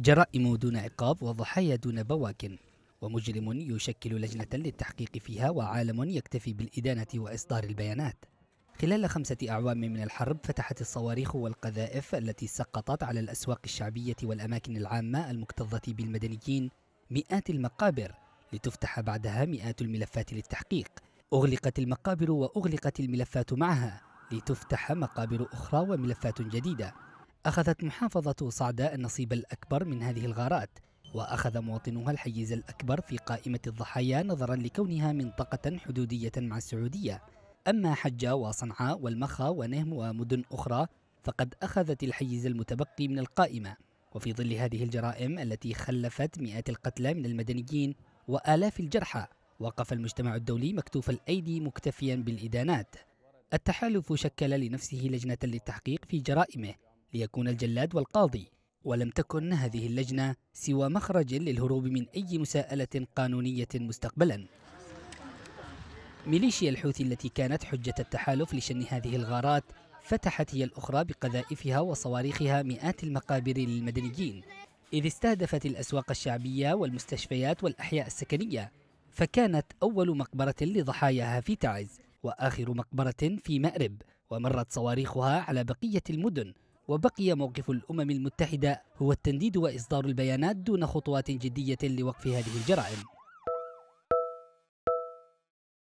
جرائم دون عقاب وضحايا دون بواكن ومجرم يشكل لجنة للتحقيق فيها وعالم يكتفي بالإدانة وإصدار البيانات خلال خمسة أعوام من الحرب فتحت الصواريخ والقذائف التي سقطت على الأسواق الشعبية والأماكن العامة المكتظة بالمدنيين مئات المقابر لتفتح بعدها مئات الملفات للتحقيق أغلقت المقابر وأغلقت الملفات معها لتفتح مقابر أخرى وملفات جديدة أخذت محافظة صعداء النصيب الأكبر من هذه الغارات وأخذ مواطنوها الحيز الأكبر في قائمة الضحايا نظرا لكونها منطقة حدودية مع السعودية أما حجة وصنعاء والمخا ونهم ومدن أخرى فقد أخذت الحيز المتبقي من القائمة وفي ظل هذه الجرائم التي خلفت مئات القتلى من المدنيين وآلاف الجرحى وقف المجتمع الدولي مكتوف الأيدي مكتفيا بالإدانات التحالف شكل لنفسه لجنة للتحقيق في جرائمه ليكون الجلاد والقاضي ولم تكن هذه اللجنة سوى مخرج للهروب من أي مساءلة قانونية مستقبلا ميليشيا الحوثي التي كانت حجة التحالف لشن هذه الغارات فتحت هي الأخرى بقذائفها وصواريخها مئات المقابر للمدنيين إذ استهدفت الأسواق الشعبية والمستشفيات والأحياء السكنية فكانت أول مقبرة لضحاياها في تعز وآخر مقبرة في مأرب ومرت صواريخها على بقية المدن وبقي موقف الأمم المتحدة هو التنديد وإصدار البيانات دون خطوات جدية لوقف هذه الجرائم